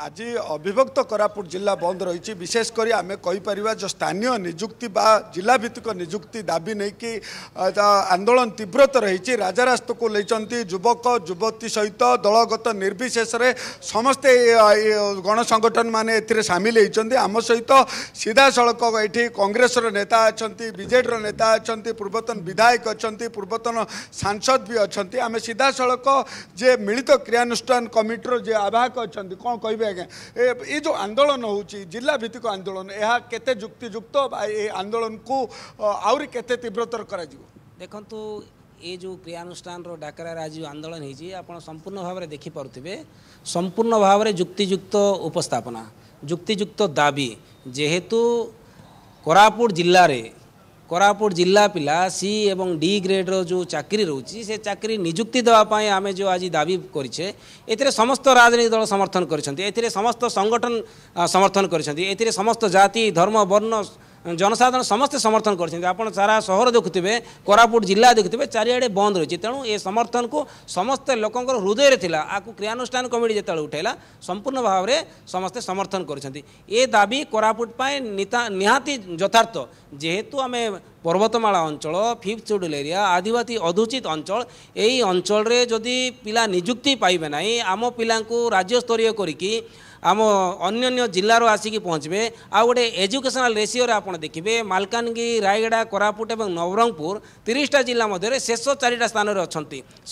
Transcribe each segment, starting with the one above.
ଆଜି ଅବିଭକ୍ତ କୋରାପୁଟ ଜିଲ୍ଲା ବନ୍ଦ ରହିଛି ବିଶେଷ କରି ଆମେ କହିପାରିବା ଯେ ସ୍ଥାନୀୟ ନିଯୁକ୍ତି ବା ଜିଲ୍ଲାଭିତ୍ତିକ ନିଯୁକ୍ତି ଦାବି ନେଇକି ଆନ୍ଦୋଳନ ତୀବ୍ରତ ରହିଛି ରାଜାରାସ୍ତକୁ ନେଇଛନ୍ତି ଯୁବକ ଯୁବତୀ ସହିତ ଦଳଗତ ନିର୍ବିଶେଷରେ ସମସ୍ତେ ଗଣସଂଗଠନ ମାନେ ଏଥିରେ ସାମିଲ ହୋଇଛନ୍ତି ଆମ ସହିତ ସିଧାସଳଖ ଏଠି କଂଗ୍ରେସର ନେତା ଅଛନ୍ତି ବିଜେଡ଼ିର ନେତା ଅଛନ୍ତି ପୂର୍ବତନ ବିଧାୟକ ଅଛନ୍ତି ପୂର୍ବତନ ସାଂସଦ ବି ଅଛନ୍ତି ଆମେ ସିଧାସଳଖ ଯେ ମିଳିତ କ୍ରିୟାନୁଷ୍ଠାନ କମିଟିର ଯେ ଆବାହକ ଅଛନ୍ତି କ'ଣ କହିବେ ଆଜ୍ଞା ଏ ଯେଉଁ ଆନ୍ଦୋଳନ ହେଉଛି ଜିଲ୍ଲା ଭିତ୍ତିକ ଆନ୍ଦୋଳନ ଏହା କେତେ ଯୁକ୍ତିଯୁକ୍ତ ବା ଏ ଆନ୍ଦୋଳନକୁ ଆହୁରି କେତେ ତୀବ୍ରତର କରାଯିବ ଦେଖନ୍ତୁ ଏ ଯେଉଁ କ୍ରିୟାନୁଷ୍ଠାନର ଡାକରାରେ ଆଜି ଆନ୍ଦୋଳନ ହେଇଛି ଆପଣ ସମ୍ପୂର୍ଣ୍ଣ ଭାବରେ ଦେଖିପାରୁଥିବେ ସମ୍ପୂର୍ଣ୍ଣ ଭାବରେ ଯୁକ୍ତିଯୁକ୍ତ ଉପସ୍ଥାପନା ଯୁକ୍ତିଯୁକ୍ତ ଦାବି ଯେହେତୁ କୋରାପୁଟ ଜିଲ୍ଲାରେ କୋରାପୁଟ ଜିଲ୍ଲା ପିଲା ସି ଏବଂ ଡି ଗ୍ରେଡ଼ର ଯେଉଁ ଚାକିରି ରହୁଛି ସେ ଚାକିରି ନିଯୁକ୍ତି ଦେବା ପାଇଁ ଆମେ ଯେଉଁ ଆଜି ଦାବି କରିଛେ ଏଥିରେ ସମସ୍ତ ରାଜନୈତିକ ଦଳ ସମର୍ଥନ କରିଛନ୍ତି ଏଥିରେ ସମସ୍ତ ସଂଗଠନ ସମର୍ଥନ କରିଛନ୍ତି ଏଥିରେ ସମସ୍ତ ଜାତି ଧର୍ମ ବର୍ଣ୍ଣ ଜନସାଧାରଣ ସମସ୍ତେ ସମର୍ଥନ କରିଛନ୍ତି ଆପଣ ସାରା ସହର ଦେଖୁଥିବେ କୋରାପୁଟ ଜିଲ୍ଲା ଦେଖୁଥିବେ ଚାରିଆଡ଼େ ବନ୍ଦ ରହିଛି ତେଣୁ ଏ ସମର୍ଥନକୁ ସମସ୍ତେ ଲୋକଙ୍କର ହୃଦୟରେ ଥିଲା ଆକୁ କ୍ରିୟାନୁଷ୍ଠାନ କମିଟି ଯେତେବେଳେ ଉଠାଇଲା ସମ୍ପୂର୍ଣ୍ଣ ଭାବରେ ସମସ୍ତେ ସମର୍ଥନ କରିଛନ୍ତି ଏ ଦାବି କୋରାପୁଟ ପାଇଁ ନିହାତି ଯଥାର୍ଥ ଯେହେତୁ ଆମେ ପର୍ବତମାଳା ଅଞ୍ଚଳ ଫିଫ୍ଥ ସେଡ୍ୟୁଲ୍ ଏରିଆ ଆଦିବାସୀ ଅଧୁଚିତ ଅଞ୍ଚଳ ଏଇ ଅଞ୍ଚଳରେ ଯଦି ପିଲା ନିଯୁକ୍ତି ପାଇବେ ନାହିଁ ଆମ ପିଲାଙ୍କୁ ରାଜ୍ୟସ୍ତରୀୟ କରିକି आम अन्य जिलूर आसिक पहुँचे आउ गए एजुकेशनाल रेसीओर आप देखिए मलकानगि रायगढ़ कोरापुट और नवरंगपुर तीसटा जिला मध्य शेष चारिटा स्थान अच्छा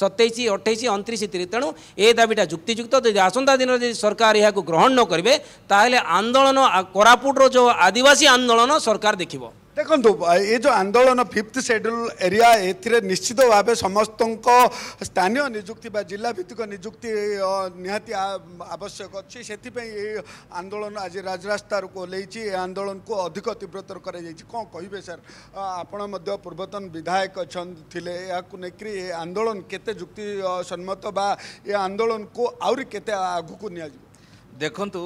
सतैश अठाई अंतरीश तीस तेणु ए दाबीटा ଯୁକ୍ତିଯୁକ୍ତ आसंता दिन सरकार यह ग्रहण ଏହାକୁ ଗ୍ରହଣ ନ କରିବେ ତାହେଲେ ଆନ୍ଦୋଳନ କୋରାପୁଟର ଯେଉଁ ଆଦିବାସୀ ଦେଖନ୍ତୁ ଏ ଯେଉଁ ଆନ୍ଦୋଳନ ଫିଫ୍ଥ ସେଡ୍ୟୁଲ୍ ଏରିଆ ଏଥିରେ ନିଶ୍ଚିତ ଭାବେ ସମସ୍ତଙ୍କ ସ୍ଥାନୀୟ ନିଯୁକ୍ତି ବା ଜିଲ୍ଲାଭିତ୍ତିକ ନିଯୁକ୍ତି ନିହାତି ଆବଶ୍ୟକ ଅଛି ସେଥିପାଇଁ ଏହି ଆନ୍ଦୋଳନ ଆଜି ରାଜରାସ୍ତାକୁ ଓହ୍ଲେଇଛି ଏ ଆନ୍ଦୋଳନକୁ ଅଧିକ ତୀବ୍ରତର କରାଯାଇଛି କ'ଣ କହିବେ ସାର୍ ଆପଣ ମଧ୍ୟ ପୂର୍ବତନ ବିଧାୟକ ଅଛନ୍ତି ଥିଲେ ଏହାକୁ ନେଇକରି ଏ ଆନ୍ଦୋଳନ କେତେ ଯୁକ୍ତି ସମ୍ମତ ବା ଏ ଆନ୍ଦୋଳନକୁ ଆହୁରି କେତେ ଆଗକୁ ନିଆଯିବ ଦେଖନ୍ତୁ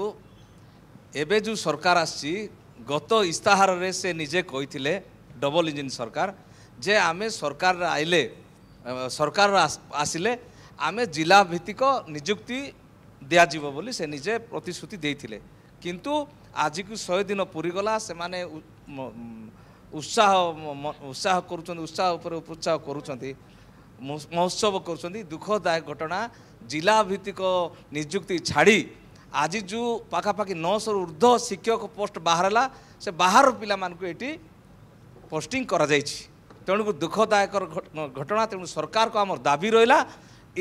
ଏବେ ଯେଉଁ ସରକାର ଆସିଛି গত ইস্তাহারে সে নিজে কইলে ডবল ইঞ্জিন সরকার যে আমি সরকার আইলে সরকার আসিলে আমি জেলা ভিত্তিক নিযুক্তি দিয়াযিব বলে সে নিজে প্রতিশ্রুতি দিয়েছিল কিন্তু আজিকু শহে দিন পুরীগলা সে উৎসাহ উৎসাহ করছেন উৎসাহ উপরে উৎসাহ করছেন মহোৎসব করছেন দুঃখদায়ক ঘটনা জেলা ভিত্তিক নিযুক্তি ছাড়ি ଆଜି ଯେଉଁ ପାଖାପାଖି ନଅଶହରୁ ଉର୍ଦ୍ଧ୍ୱ ଶିକ୍ଷକ ପୋଷ୍ଟ ବାହାରିଲା ସେ ବାହାର ପିଲାମାନଙ୍କୁ ଏଠି ପୋଷ୍ଟିଂ କରାଯାଇଛି ତେଣୁ ଦୁଃଖଦାୟକ ଘଟଣା ତେଣୁ ସରକାରକୁ ଆମର ଦାବି ରହିଲା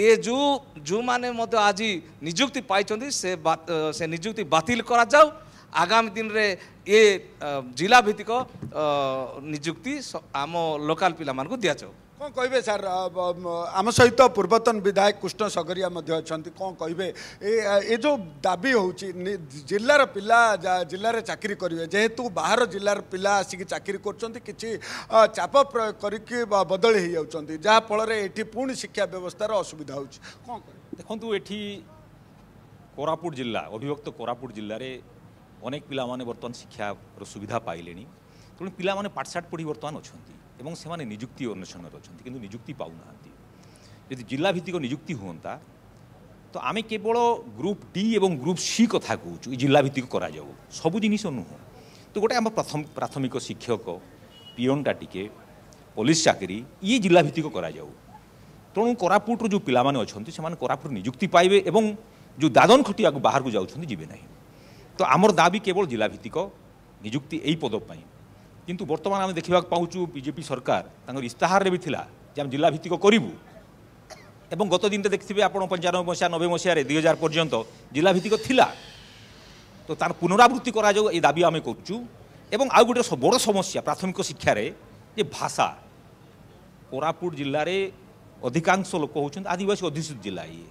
ଏ ଯେଉଁ ଯେଉଁମାନେ ମଧ୍ୟ ଆଜି ନିଯୁକ୍ତି ପାଇଛନ୍ତି ସେ ସେ ନିଯୁକ୍ତି ବାତିଲ କରାଯାଉ ଆଗାମୀ ଦିନରେ ଏ ଜିଲ୍ଲା ଭିତ୍ତିକ ନିଯୁକ୍ତି ଆମ ଲୋକାଲ ପିଲାମାନଙ୍କୁ ଦିଆଯାଉ କ'ଣ କହିବେ ସାର୍ ଆମ ସହିତ ପୂର୍ବତନ ବିଧାୟକ କୃଷ୍ଣ ସଗରିଆ ମଧ୍ୟ ଅଛନ୍ତି କ'ଣ କହିବେ ଏ ଏ ଯେଉଁ ଦାବି ହେଉଛି ଜିଲ୍ଲାର ପିଲା ଜିଲ୍ଲାରେ ଚାକିରି କରିବେ ଯେହେତୁ ବାହାର ଜିଲ୍ଲାର ପିଲା ଆସିକି ଚାକିରି କରୁଛନ୍ତି କିଛି ଚାପ ପ୍ରୟୋଗ କରିକି ବଦଳି ହେଇଯାଉଛନ୍ତି ଯାହାଫଳରେ ଏଠି ପୁଣି ଶିକ୍ଷା ବ୍ୟବସ୍ଥାର ଅସୁବିଧା ହେଉଛି କ'ଣ କହିବେ ଦେଖନ୍ତୁ ଏଠି କୋରାପୁଟ ଜିଲ୍ଲା ଅଭିଭକ୍ତ କୋରାପୁଟ ଜିଲ୍ଲାରେ ଅନେକ ପିଲାମାନେ ବର୍ତ୍ତମାନ ଶିକ୍ଷାର ସୁବିଧା ପାଇଲେଣି ତେଣୁ ପିଲାମାନେ ପାଠଶାଠ ପଢ଼ି ବର୍ତ୍ତମାନ ଅଛନ୍ତି ଏବଂ ସେମାନେ ନିଯୁକ୍ତି ଅନ୍ୱେଷଣରେ ଅଛନ୍ତି କିନ୍ତୁ ନିଯୁକ୍ତି ପାଉନାହାନ୍ତି ଯଦି ଜିଲ୍ଲାଭିତ୍ତିକ ନିଯୁକ୍ତି ହୁଅନ୍ତା ତ ଆମେ କେବଳ ଗ୍ରୁପ୍ ଡି ଏବଂ ଗ୍ରୁପ୍ ସି କଥା କହୁଛୁ ଜିଲ୍ଲାଭିତ୍ତିକ କରାଯାଉ ସବୁ ଜିନିଷ ନୁହଁ ତ ଗୋଟେ ଆମ ପ୍ରାଥମିକ ଶିକ୍ଷକ ପିଅନ୍ଟା ଟିକେ ପୋଲିସ୍ ଚାକିରି ଇଏ ଜିଲ୍ଲାଭିତ୍ତିକ କରାଯାଉ ତେଣୁ କୋରାପୁଟରୁ ଯେଉଁ ପିଲାମାନେ ଅଛନ୍ତି ସେମାନେ କୋରାପୁଟ ନିଯୁକ୍ତି ପାଇବେ ଏବଂ ଯେଉଁ ଦାଦନ ଖଟିବାକୁ ବାହାରକୁ ଯାଉଛନ୍ତି ଯିବେ ନାହିଁ ତ ଆମର ଦାବି କେବଳ ଜିଲ୍ଲାଭିତ୍ତିକ ନିଯୁକ୍ତି ଏହି ପଦ ପାଇଁ কিন্তু বর্তমান আমি দেখা পাচ্ছু বিজেপি সরকার তাঁর ইস্তাহারে বি যে আমি জেলা ভিত্তিক করবু এবং গত দিনটা দেখবে আপনার পঞ্চানব্বই মশা নবে মশায় দুই হাজার পর্যন্ত জেলা ভিত্তিক লা তো তার পুনরাবৃত্তি করা যাও এই দাবি আমি করছু এবং আর গোটে বড় সমস্যা প্রাথমিক শিক্ষার যে ভাষা কোরাপুট ଜିଲ୍ଲାରେ অধিকাংশ লোক হচ্ছেন আদিবাসী অধিষ্ঠিত জেলা ইয়ে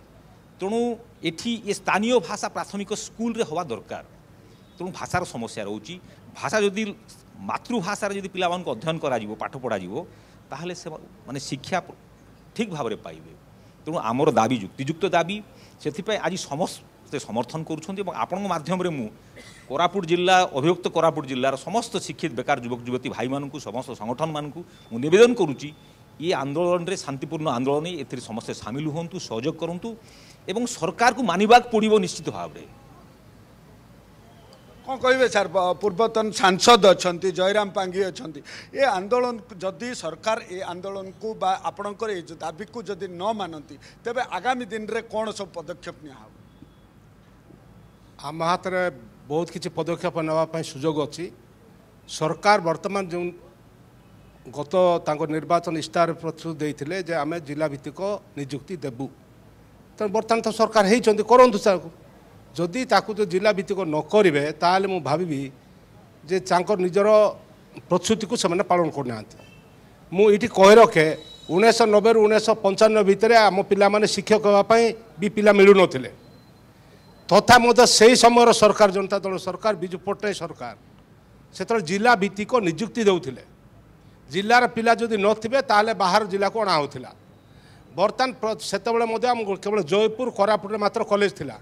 ତେଣୁ এটি এ স্থানীয় ভাষা প্রাথমিক ସ୍କୁଲରେ হওয়া দরকার তেমন ভাষার সমস্যা রয়েছে ভাষা যদি ମାତୃଭାଷାରେ ଯଦି ପିଲାମାନଙ୍କୁ ଅଧ୍ୟୟନ କରାଯିବ ପାଠ ପଢ଼ାଯିବ ତାହେଲେ ସେମାନେ ଶିକ୍ଷା ଠିକ୍ ଭାବରେ ପାଇବେ ତେଣୁ ଆମର ଦାବି ଯୁକ୍ତିଯୁକ୍ତ ଦାବି ସେଥିପାଇଁ ଆଜି ସମସ୍ତେ ସମର୍ଥନ କରୁଛନ୍ତି ଏବଂ ଆପଣଙ୍କ ମାଧ୍ୟମରେ ମୁଁ କୋରାପୁଟ ଜିଲ୍ଲା ଅଭିଯୁକ୍ତ କୋରାପୁଟ ଜିଲ୍ଲାର ସମସ୍ତ ଶିକ୍ଷିତ ବେକାର ଯୁବକ ଯୁବତୀ ଭାଇମାନଙ୍କୁ ସମସ୍ତ ସଂଗଠନମାନଙ୍କୁ ମୁଁ ନିବେଦନ କରୁଛି ଏ ଆନ୍ଦୋଳନରେ ଶାନ୍ତିପୂର୍ଣ୍ଣ ଆନ୍ଦୋଳନ ଏଥିରେ ସମସ୍ତେ ସାମିଲ ହୁଅନ୍ତୁ ସହଯୋଗ କରନ୍ତୁ ଏବଂ ସରକାରକୁ ମାନିବାକୁ ପଡ଼ିବ ନିଶ୍ଚିତ ଭାବରେ କ'ଣ କହିବେ ସାର୍ ପୂର୍ବତନ ସାଂସଦ ଅଛନ୍ତି ଜୟରାମ ପାଙ୍ଗି ଅଛନ୍ତି ଏ ଆନ୍ଦୋଳନ ଯଦି ସରକାର ଏ ଆନ୍ଦୋଳନକୁ ବା ଆପଣଙ୍କର ଏ ଦାବିକୁ ଯଦି ନ ମାନନ୍ତି ତେବେ ଆଗାମୀ ଦିନରେ କ'ଣ ସବୁ ପଦକ୍ଷେପ ନିଆହେବ ଆମ ହାତରେ ବହୁତ କିଛି ପଦକ୍ଷେପ ନେବା ପାଇଁ ସୁଯୋଗ ଅଛି ସରକାର ବର୍ତ୍ତମାନ ଯେଉଁ ଗତ ତାଙ୍କ ନିର୍ବାଚନ ଇସ୍ତାହାର ପ୍ରତିଶ୍ରୁତି ଦେଇଥିଲେ ଯେ ଆମେ ଜିଲ୍ଲାଭିତ୍ତିକ ନିଯୁକ୍ତି ଦେବୁ ତେଣୁ ବର୍ତ୍ତମାନ ତ ସରକାର ହେଇଛନ୍ତି କରନ୍ତୁ ତାକୁ ଯଦି ତାକୁ ଯଦି ଜିଲ୍ଲା ଭିତ୍ତିକ ନ କରିବେ ତାହେଲେ ମୁଁ ଭାବିବି ଯେ ତାଙ୍କ ନିଜର ପ୍ରସ୍ତୁତିକୁ ସେମାନେ ପାଳନ କରୁନାହାନ୍ତି ମୁଁ ଏଇଠି କହି ରଖେ ଉଣେଇଶହ ନବେରୁ ଉଣେଇଶହ ପଞ୍ଚାନବେ ଭିତରେ ଆମ ପିଲାମାନେ ଶିକ୍ଷକ ହେବା ପାଇଁ ବି ପିଲା ମିଳୁନଥିଲେ ତଥା ମଧ୍ୟ ସେହି ସମୟର ସରକାର ଜନତା ଦଳ ସରକାର ବିଜୁ ପଟ୍ଟନାୟକ ସରକାର ସେତେବେଳେ ଜିଲ୍ଲା ଭିତ୍ତିକ ନିଯୁକ୍ତି ଦେଉଥିଲେ ଜିଲ୍ଲାର ପିଲା ଯଦି ନଥିବେ ତାହେଲେ ବାହାର ଜିଲ୍ଲାକୁ ଅଣା ହେଉଥିଲା ବର୍ତ୍ତମାନ ସେତେବେଳେ ମଧ୍ୟ ଆମ କେବଳ ଜୟପୁର କୋରାପୁଟରେ ମାତ୍ର କଲେଜ ଥିଲା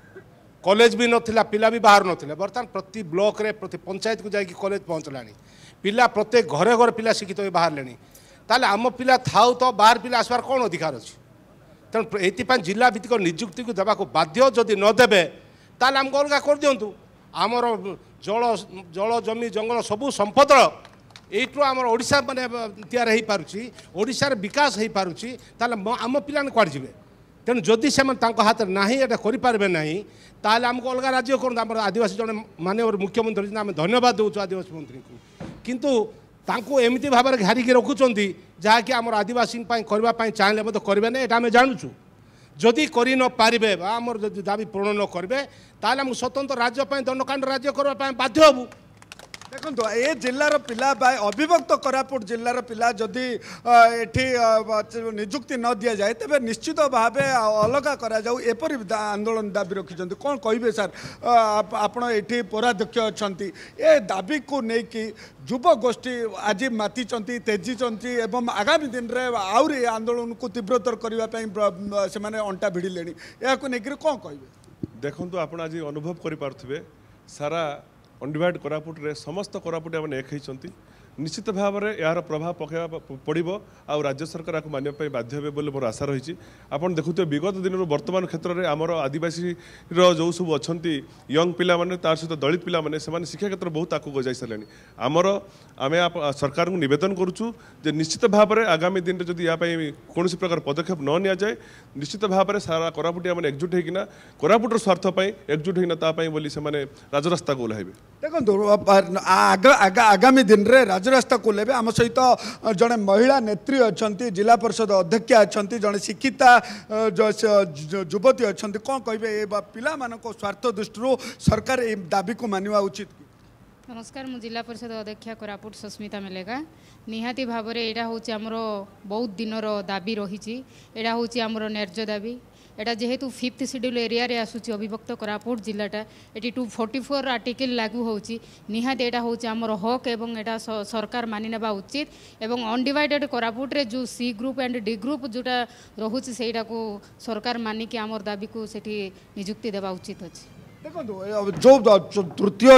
কলেজ বি নথিলা পিলা বি বাহার নথিলে বর্তমান প্রতি ব্লকরে প্রতি পঞ্চায়েতকু যাইকি কলেজ পৌঁছলানি পিলা প্রত্যেক ঘরে ঘরে পিলা শিক্ষিত হয়ে বাহারলে তাহলে আম পিলা থাও তো বাহার পিলা আসবার কোণ অধিকার অছি তেমন এইপাই জেলা ভিত্তিক নিযুক্তি দেওয়া বাধ্য যদি নদেবে তাহলে আমি অলগা করে দিও আমার জল জল জমি জঙ্গল সবু সম্পদ এইটু আমার ওড়শা মানে তৈরি হয়ে পুছি ওড়শার বিকাশ হয়ে পুছি তাহলে আম পিলা কুয়াড়ে যাবে ତେଣୁ ଯଦି ସେମାନେ ତାଙ୍କ ହାତରେ ନାହିଁ ଏଇଟା କରିପାରିବେ ନାହିଁ ତାହେଲେ ଆମକୁ ଅଲଗା ରାଜ୍ୟ କରନ୍ତୁ ଆମର ଆଦିବାସୀ ଜଣେ ମାନ୍ୟବର ମୁଖ୍ୟମନ୍ତ୍ରୀ ଅଛନ୍ତି ଆମେ ଧନ୍ୟବାଦ ଦେଉଛୁ ଆଦିବାସୀ ମନ୍ତ୍ରୀଙ୍କୁ କିନ୍ତୁ ତାଙ୍କୁ ଏମିତି ଭାବରେ ଘାରିକି ରଖୁଛନ୍ତି ଯାହାକି ଆମର ଆଦିବାସୀଙ୍କ ପାଇଁ କରିବା ପାଇଁ ଚାହିଁଲେ ମଧ୍ୟ କରିବେ ନାହିଁ ଏଇଟା ଆମେ ଜାଣୁଛୁ ଯଦି କରି ନ ପାରିବେ ବା ଆମର ଯଦି ଦାବି ପୂରଣ ନ କରିବେ ତାହେଲେ ଆମକୁ ସ୍ୱତନ୍ତ୍ର ରାଜ୍ୟ ପାଇଁ ଦଣ୍ଡକାଣ୍ଡ ରାଜ୍ୟ କରିବା ପାଇଁ ବାଧ୍ୟ ହେବୁ ଦେଖନ୍ତୁ ଏ ଜିଲ୍ଲାର ପିଲା ବା ଅବିଭକ୍ତ କୋରାପୁଟ ଜିଲ୍ଲାର ପିଲା ଯଦି ଏଠି ନିଯୁକ୍ତି ନ ଦିଆଯାଏ ତେବେ ନିଶ୍ଚିତ ଭାବେ ଅଲଗା କରାଯାଉ ଏପରି ଆନ୍ଦୋଳନ ଦାବି ରଖିଛନ୍ତି କ'ଣ କହିବେ ସାର୍ ଆପଣ ଏଠି ପୌରାଧ୍ୟକ୍ଷ ଅଛନ୍ତି ଏ ଦାବିକୁ ନେଇକି ଯୁବଗୋଷ୍ଠୀ ଆଜି ମାତିଛନ୍ତି ତେଜିଛନ୍ତି ଏବଂ ଆଗାମୀ ଦିନରେ ଆହୁରି ଆନ୍ଦୋଳନକୁ ତୀବ୍ରତର କରିବା ପାଇଁ ସେମାନେ ଅଣ୍ଟା ଭିଡ଼ିଲେଣି ଏହାକୁ ନେଇକରି କ'ଣ କହିବେ ଦେଖନ୍ତୁ ଆପଣ ଆଜି ଅନୁଭବ କରିପାରୁଥିବେ ସାରା ଅନ୍ଡିଭାଇଡ଼୍ କୋରାପୁଟରେ ସମସ୍ତ କୋରାପୁଟ ଏମାନେ ଏକ ହୋଇଛନ୍ତି ନିଶ୍ଚିତ ଭାବରେ ଏହାର ପ୍ରଭାବ ପକାଇବା ପଡ଼ିବ ଆଉ ରାଜ୍ୟ ସରକାର ଏହାକୁ ମାନିବା ପାଇଁ ବାଧ୍ୟ ହେବେ ବୋଲି ମୋର ଆଶା ରହିଛି ଆପଣ ଦେଖୁଥିବେ ବିଗତ ଦିନରୁ ବର୍ତ୍ତମାନ କ୍ଷେତ୍ରରେ ଆମର ଆଦିବାସୀର ଯେଉଁ ସବୁ ଅଛନ୍ତି ୟଙ୍ଗ ପିଲାମାନେ ତା ସହିତ ଦଳିତ ପିଲାମାନେ ସେମାନେ ଶିକ୍ଷା କ୍ଷେତ୍ର ବହୁତ ଆଗକୁ ଯାଇ ସାରିଲେଣି ଆମର ଆମେ ସରକାରଙ୍କୁ ନିବେଦନ କରୁଛୁ ଯେ ନିଶ୍ଚିତ ଭାବରେ ଆଗାମୀ ଦିନରେ ଯଦି ଏହା ପାଇଁ କୌଣସି ପ୍ରକାର ପଦକ୍ଷେପ ନ ନିଆଯାଏ ନିଶ୍ଚିତ ଭାବରେ ସାରା କୋରାପୁଟିଆମାନେ ଏକଜୁଟ ହୋଇକିନା କୋରାପୁଟର ସ୍ୱାର୍ଥ ପାଇଁ ଏକଜୁଟ ହୋଇକିନା ତା ପାଇଁ ବୋଲି ସେମାନେ ରାଜରାସ୍ତାକୁ ଓହ୍ଲାଇବେ ଦେଖନ୍ତୁ ଆଗାମୀ ଦିନରେ ରାଜରାସ୍ତାକୁ ନେବେ ଆମ ସହିତ ଜଣେ ମହିଳା ନେତ୍ରୀ ଅଛନ୍ତି ଜିଲ୍ଲା ପରିଷଦ ଅଧ୍ୟକ୍ଷା ଅଛନ୍ତି ଜଣେ ଶିକ୍ଷିତା ଯୁବତୀ ଅଛନ୍ତି କ'ଣ କହିବେ ଏ ପିଲାମାନଙ୍କ ସ୍ୱାର୍ଥ ଦୃଷ୍ଟିରୁ ସରକାର ଏ ଦାବିକୁ ମାନିବା ଉଚିତ ନମସ୍କାର ମୁଁ ଜିଲ୍ଲା ପରିଷଦ ଅଧ୍ୟକ୍ଷା କୋରାପୁଟ ସସ୍ମିତା ମେଲେଗା ନିହାତି ଭାବରେ ଏଇଟା ହେଉଛି ଆମର ବହୁତ ଦିନର ଦାବି ରହିଛି ଏଇଟା ହେଉଛି ଆମର ନ୍ୟାର୍ଯ୍ୟ ଦାବି এটা যেহেতু ফিফথ সিডিউল এরিয়ারে আসুচি অবিভক্ত কোরাপুট জেলাটা এটি টু ফোর্টি ফোর আর্টিকেল লাগু হচ্ছে নিহাতি এটা হচ্ছে আমার হক এবং এটা সরকার মানি নেওয়া উচিত এবং অনডিভাইডেড কোরাপুটে যে C group and D group যেটা রয়েছে সেইটা সরকার মানিকি আমার দাবিকে সেটি নিযুক্তি দেওয়া উচিত আছে ଦେଖନ୍ତୁ ଯୋଉ ତୃତୀୟ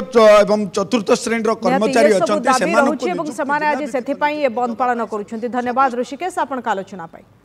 ଏବଂ ଚତୁର୍ଥ ଶ୍ରେଣୀର କର୍ମଚାରୀ ଅଛନ୍ତି